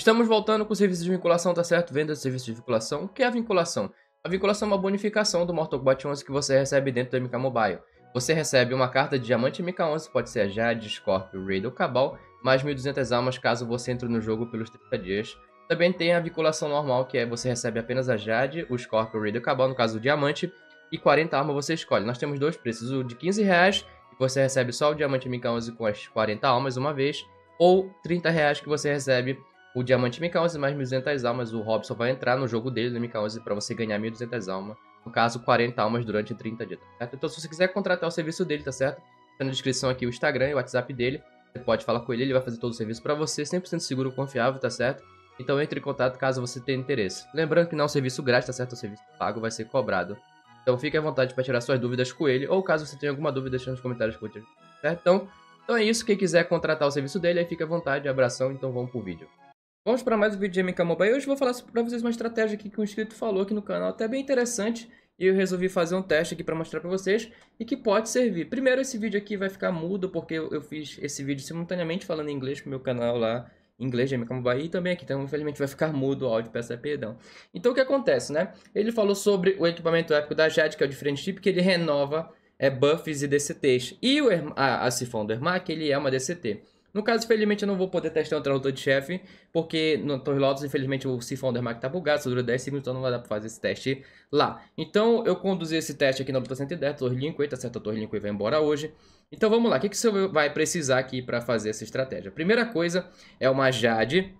Estamos voltando com o serviço de vinculação, tá certo? Venda de serviço de vinculação. O que é a vinculação? A vinculação é uma bonificação do Mortal Kombat 11 que você recebe dentro do MK Mobile. Você recebe uma carta de diamante MK11, pode ser a Jade, Scorpio, Raid ou Cabal, mais 1.200 almas caso você entre no jogo pelos 30 dias. Também tem a vinculação normal, que é você recebe apenas a Jade, o Scorpio, o Raid ou Cabal, no caso o diamante, e 40 armas você escolhe. Nós temos dois preços, o de 15 reais, que você recebe só o diamante MK11 com as 40 almas uma vez, ou 30 reais que você recebe o diamante MK11 mais 1.200 almas, o Robson vai entrar no jogo dele no MK11 para você ganhar 1.200 almas. No caso, 40 almas durante 30 dias, tá certo? Então, se você quiser contratar o serviço dele, tá certo? Tá na descrição aqui o Instagram e o WhatsApp dele. Você pode falar com ele, ele vai fazer todo o serviço para você, 100% seguro, confiável, tá certo? Então entre em contato caso você tenha interesse. Lembrando que não é um serviço grátis, tá certo? O serviço pago vai ser cobrado. Então fique à vontade para tirar suas dúvidas com ele, ou caso você tenha alguma dúvida, deixa nos comentários que eu tá Certo? Então, então é isso. Quem quiser contratar o serviço dele, aí fica à vontade. Abração, então vamos pro vídeo. Vamos para mais um vídeo de MK Mobile. Hoje eu vou falar para vocês uma estratégia aqui que um inscrito falou aqui no canal, até bem interessante. E eu resolvi fazer um teste aqui para mostrar para vocês e que pode servir. Primeiro esse vídeo aqui vai ficar mudo porque eu fiz esse vídeo simultaneamente falando em inglês para meu canal lá, em inglês de MK Mobile e também aqui. Então infelizmente vai ficar mudo o áudio, peço perdão. Então o que acontece, né? Ele falou sobre o equipamento épico da Jet, que é o Different tipo que ele renova é, buffs e DCTs. E o, a, a Sifon do Ermac, ele é uma DCT. No caso, infelizmente, eu não vou poder testar o tradutor de chefe, porque no Torre Lotus, infelizmente, o Sifão Undermark tá bugado, só dura 10 segundos, então não vai dar pra fazer esse teste lá. Então, eu conduzi esse teste aqui na luta 110, Torre Linkway, tá certo? A Torre Linkway vai embora hoje. Então, vamos lá, o que, que você vai precisar aqui para fazer essa estratégia? Primeira coisa é uma Jade,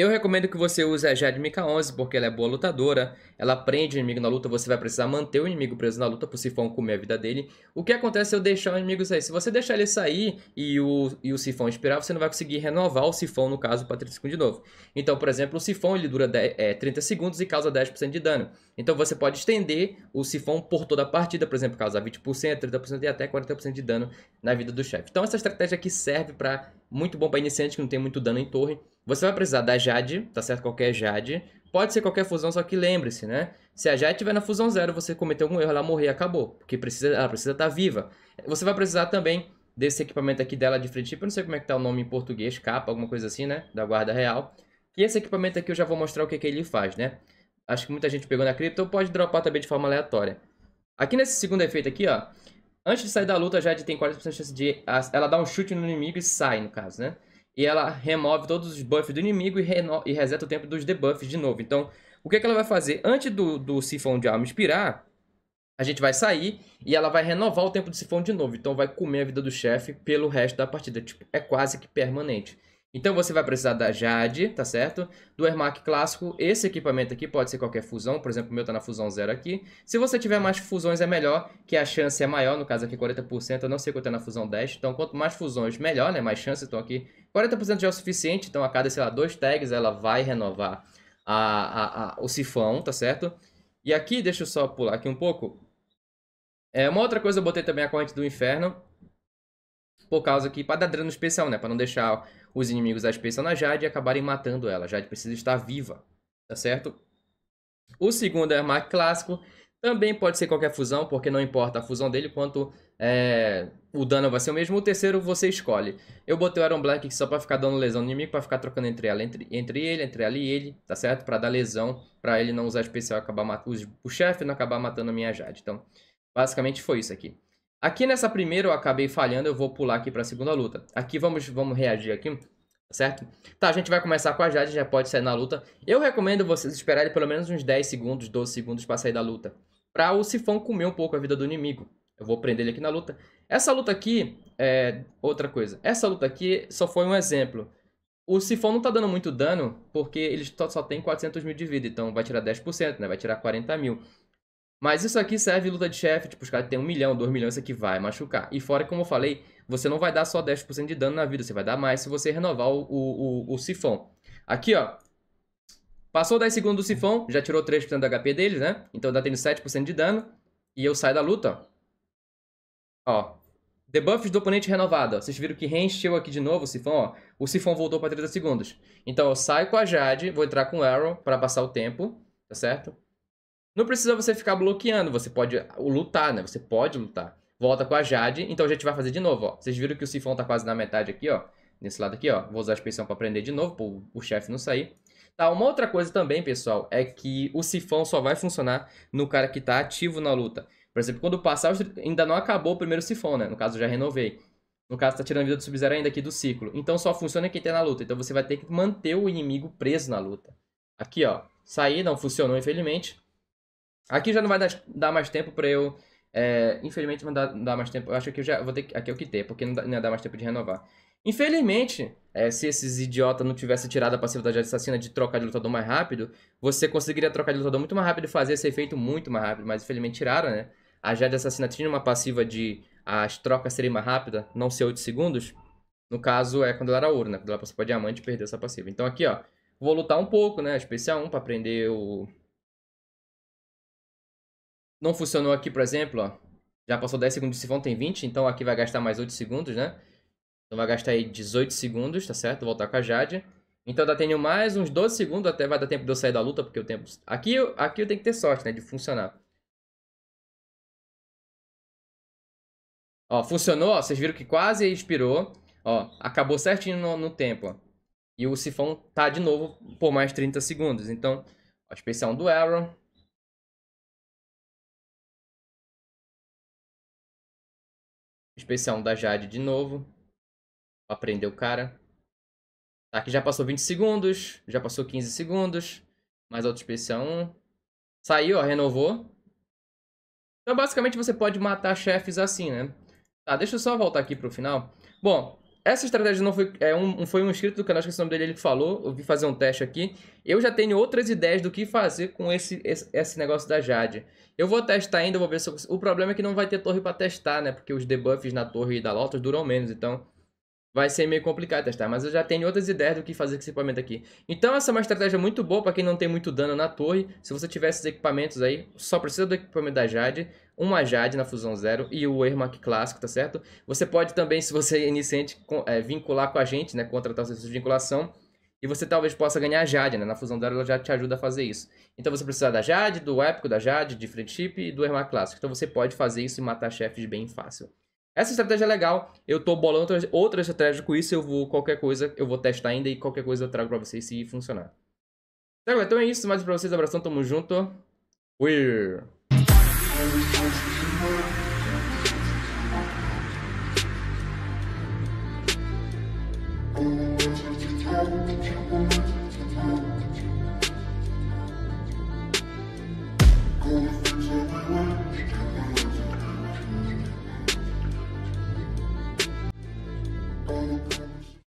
eu recomendo que você use a Jade Mika 11 porque ela é boa lutadora, ela prende o inimigo na luta, você vai precisar manter o inimigo preso na luta o Sifão comer a vida dele. O que acontece se é eu deixar o inimigo sair? Se você deixar ele sair e o, e o Sifão expirar, você não vai conseguir renovar o Sifão, no caso, para 30 segundos de novo. Então, por exemplo, o Sifão ele dura 10, é, 30 segundos e causa 10% de dano. Então você pode estender o Sifão por toda a partida, por exemplo, causar 20%, 30% e até 40% de dano na vida do chefe. Então essa estratégia aqui serve para muito bom para iniciante que não tem muito dano em torre você vai precisar da Jade, tá certo? Qualquer Jade. Pode ser qualquer fusão, só que lembre-se, né? Se a Jade estiver na fusão zero, você cometeu algum erro, ela morrer e acabou. Porque precisa, ela precisa estar tá viva. Você vai precisar também desse equipamento aqui dela de frente Tipo, Eu não sei como é que tá o nome em português, capa, alguma coisa assim, né? Da guarda real. E esse equipamento aqui eu já vou mostrar o que, que ele faz, né? Acho que muita gente pegou na cripto, pode dropar também de forma aleatória. Aqui nesse segundo efeito aqui, ó. Antes de sair da luta, a Jade tem 40% de chance de... Ela dá um chute no inimigo e sai, no caso, né? e ela remove todos os buffs do inimigo e, e reseta o tempo dos debuffs de novo. Então, o que, que ela vai fazer? Antes do, do Sifão de arma expirar, a gente vai sair e ela vai renovar o tempo do Sifão de novo. Então, vai comer a vida do chefe pelo resto da partida. Tipo, é quase que permanente. Então você vai precisar da Jade, tá certo? Do Ermac clássico, esse equipamento aqui pode ser qualquer fusão, por exemplo, o meu tá na fusão 0 aqui. Se você tiver mais fusões é melhor, que a chance é maior, no caso aqui 40%, eu não sei quanto é na fusão 10. Então quanto mais fusões melhor, né? Mais chance, então aqui 40% já é o suficiente, então a cada, sei lá, dois tags ela vai renovar a, a, a, o sifão, tá certo? E aqui, deixa eu só pular aqui um pouco. É, uma outra coisa eu botei também a corrente do inferno, por causa que, para dar dano especial, né? Para não deixar os inimigos da especial na Jade e acabarem matando ela. A Jade precisa estar viva, tá certo? O segundo é mais clássico. Também pode ser qualquer fusão, porque não importa a fusão dele, quanto é, o dano vai ser o mesmo. O terceiro você escolhe. Eu botei o Iron Black só para ficar dando lesão no inimigo, para ficar trocando entre, ela, entre, entre ele, entre ela e ele, tá certo? Para dar lesão, para ele não usar especial acabar matando o chefe não acabar matando a minha Jade. Então, basicamente foi isso aqui. Aqui nessa primeira eu acabei falhando, eu vou pular aqui para a segunda luta. Aqui vamos, vamos reagir aqui, certo? Tá, a gente vai começar com a Jade, já pode sair na luta. Eu recomendo vocês esperarem pelo menos uns 10 segundos, 12 segundos para sair da luta. Para o Sifão comer um pouco a vida do inimigo. Eu vou prender ele aqui na luta. Essa luta aqui, é outra coisa. Essa luta aqui só foi um exemplo. O Sifão não tá dando muito dano, porque ele só, tem 400 mil de vida, então vai tirar 10%, né? Vai tirar 40 mil. Mas isso aqui serve luta de chefe, tipo, os caras têm um milhão, dois milhões, isso aqui vai machucar. E fora, como eu falei, você não vai dar só 10% de dano na vida, você vai dar mais se você renovar o, o, o, o sifão. Aqui, ó. Passou 10 segundos do sifão, já tirou 3% do HP dele, né? Então dá tendo 7% de dano. E eu saio da luta, ó. Debuffs do oponente renovado, ó. Vocês viram que reencheu aqui de novo o sifão, ó. O sifão voltou para 30 segundos. Então eu saio com a Jade, vou entrar com o Arrow para passar o tempo, tá certo? Não precisa você ficar bloqueando, você pode ah, lutar, né? Você pode lutar. Volta com a Jade, então a gente vai fazer de novo, ó. Vocês viram que o sifão tá quase na metade aqui, ó. Nesse lado aqui, ó. Vou usar a expressão pra prender de novo, pro o chefe não sair. Tá, uma outra coisa também, pessoal, é que o sifão só vai funcionar no cara que tá ativo na luta. Por exemplo, quando passar, ainda não acabou o primeiro sifão, né? No caso, já renovei. No caso, tá tirando vida do Sub-Zero ainda aqui do ciclo. Então só funciona quem tá na luta. Então você vai ter que manter o inimigo preso na luta. Aqui, ó. Sair, não funcionou, infelizmente. Aqui já não vai dar, mais tempo pra eu. É, infelizmente não dá, não dá, mais tempo. Eu acho que eu já vou ter que. Aqui que quitei, porque não dá, não dá mais tempo de renovar. Infelizmente, é, se esses idiotas não tivessem tirado a passividade assassina de trocar de lutador mais rápido, você conseguiria trocar de lutador muito mais rápido e fazer esse efeito muito mais rápido. Mas infelizmente tiraram, né? A Jade Assassina tinha uma passiva de as trocas serem mais rápidas, não ser 8 segundos. No caso, é quando ela era ouro, né? Quando ela passou pra diamante, perdeu essa passiva. Então aqui, ó, vou lutar um pouco, né? Especial 1 pra aprender o não funcionou aqui, por exemplo, ó. Já passou 10 segundos de sifão, tem 20, então aqui vai gastar mais 8 segundos, né? Então vai gastar aí 18 segundos, tá certo? voltar com a Jade. Então dá tá tenho mais uns 12 segundos, até vai dar tempo de eu sair da luta, porque o tempo... Aqui, eu, aqui eu tenho que ter sorte, né? De funcionar. Ó, funcionou, ó, vocês viram que quase expirou. Ó, acabou certinho no, no tempo, ó. E o sifão tá de novo por mais 30 segundos. Então, ó, especial do Arrow. especial da Jade de novo. Aprender o cara. Tá, aqui já passou 20 segundos. Já passou 15 segundos. Mais outro especial Saiu, ó, renovou. Então, basicamente, você pode matar chefes assim, né? Tá, deixa eu só voltar aqui pro final. Bom, essa estratégia não foi. É um, foi um inscrito do canal, acho que o nome dele ele falou. Eu vi fazer um teste aqui. Eu já tenho outras ideias do que fazer com esse, esse, esse negócio da Jade. Eu vou testar ainda, vou ver se eu consigo. O problema é que não vai ter torre para testar, né? Porque os debuffs na torre e da Lotus duram menos, então. Vai ser meio complicado testar, mas eu já tenho outras ideias do que fazer com esse equipamento aqui. Então essa é uma estratégia muito boa para quem não tem muito dano na torre. Se você tiver esses equipamentos aí, só precisa do equipamento da Jade uma Jade na Fusão Zero e o Ermac Clássico, tá certo? Você pode também, se você é iniciante, é, vincular com a gente, né? Contratar o serviço de vinculação. E você talvez possa ganhar a Jade, né? Na Fusão Zero ela já te ajuda a fazer isso. Então você precisa da Jade, do Épico da Jade, de Friendship e do Ermac Clássico. Então você pode fazer isso e matar chefes bem fácil. Essa estratégia é legal, eu tô bolando outra estratégia com isso, eu vou, qualquer coisa, eu vou testar ainda e qualquer coisa eu trago pra vocês se funcionar. então é isso, mais pra vocês, abração, tamo junto. We're... I'm gonna go to